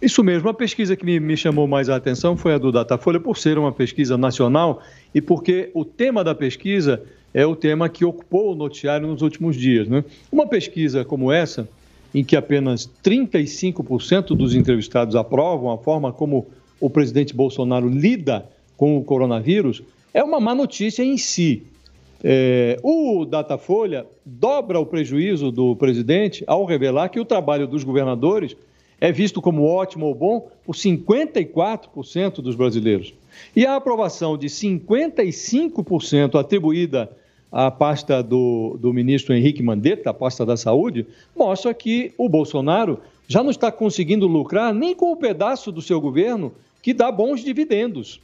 Isso mesmo. A pesquisa que me, chamou mais a atenção foi a do Datafolha, por ser uma pesquisa nacional e porque o tema da pesquisa é o tema que ocupou o noticiário nos últimos dias. Né? Uma pesquisa como essa, em que apenas 35% dos entrevistados aprovam a forma como o presidente Bolsonaro lida com o coronavírus, é uma má notícia em si. É, o Datafolha dobra o prejuízo do presidente ao revelar que o trabalho dos governadores é visto como ótimo ou bom por 54% dos brasileiros. E a aprovação de 55% atribuída à pasta do, do ministro Henrique Mandetta, a pasta da saúde, mostra que o Bolsonaro já não está conseguindo lucrar nem com o pedaço do seu governo que dá bons dividendos.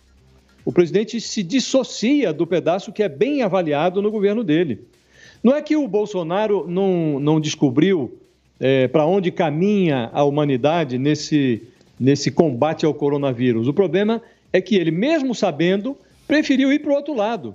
O presidente se dissocia do pedaço que é bem avaliado no governo dele. Não é que o Bolsonaro não, não descobriu é, para onde caminha a humanidade nesse, nesse combate ao coronavírus. O problema é que ele, mesmo sabendo, preferiu ir para o outro lado.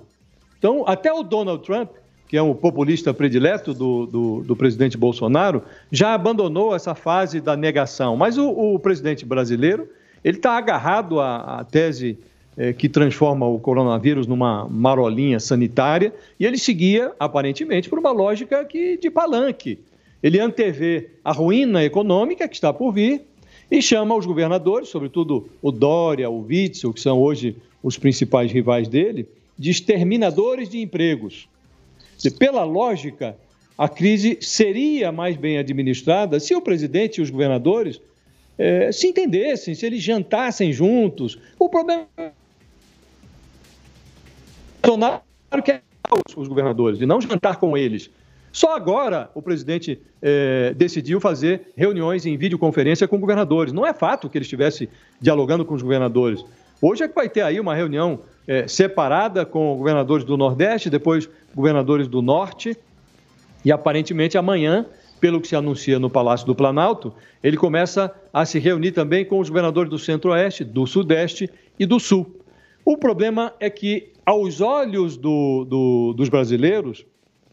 Então, até o Donald Trump, que é um populista predileto do, do, do presidente Bolsonaro, já abandonou essa fase da negação. Mas o, o presidente brasileiro, ele está agarrado à, à tese é, que transforma o coronavírus numa marolinha sanitária, e ele seguia, aparentemente, por uma lógica que, de palanque. Ele antevê a ruína econômica que está por vir e chama os governadores, sobretudo o Dória, o Witzel, que são hoje os principais rivais dele, de exterminadores de empregos. E pela lógica, a crise seria mais bem administrada se o presidente e os governadores é, se entendessem, se eles jantassem juntos. O problema é Bolsonaro quer é os governadores e não jantar com eles. Só agora o presidente eh, decidiu fazer reuniões em videoconferência com governadores. Não é fato que ele estivesse dialogando com os governadores. Hoje é que vai ter aí uma reunião eh, separada com governadores do Nordeste, depois governadores do Norte, e aparentemente amanhã, pelo que se anuncia no Palácio do Planalto, ele começa a se reunir também com os governadores do Centro-Oeste, do Sudeste e do Sul. O problema é que, aos olhos do, do, dos brasileiros,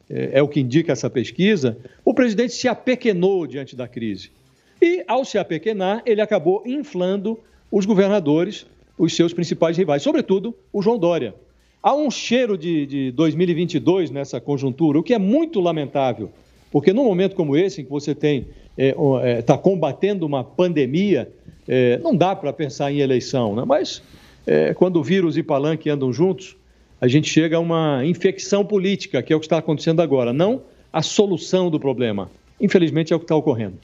é, é o que indica essa pesquisa, o presidente se apequenou diante da crise. E, ao se apequenar, ele acabou inflando os governadores, os seus principais rivais, sobretudo o João Dória. Há um cheiro de, de 2022 nessa conjuntura, o que é muito lamentável, porque num momento como esse, em que você tem está é, é, tá combatendo uma pandemia, é, não dá para pensar em eleição, né? mas é, quando vírus e palanque andam juntos, a gente chega a uma infecção política, que é o que está acontecendo agora, não a solução do problema. Infelizmente é o que está ocorrendo.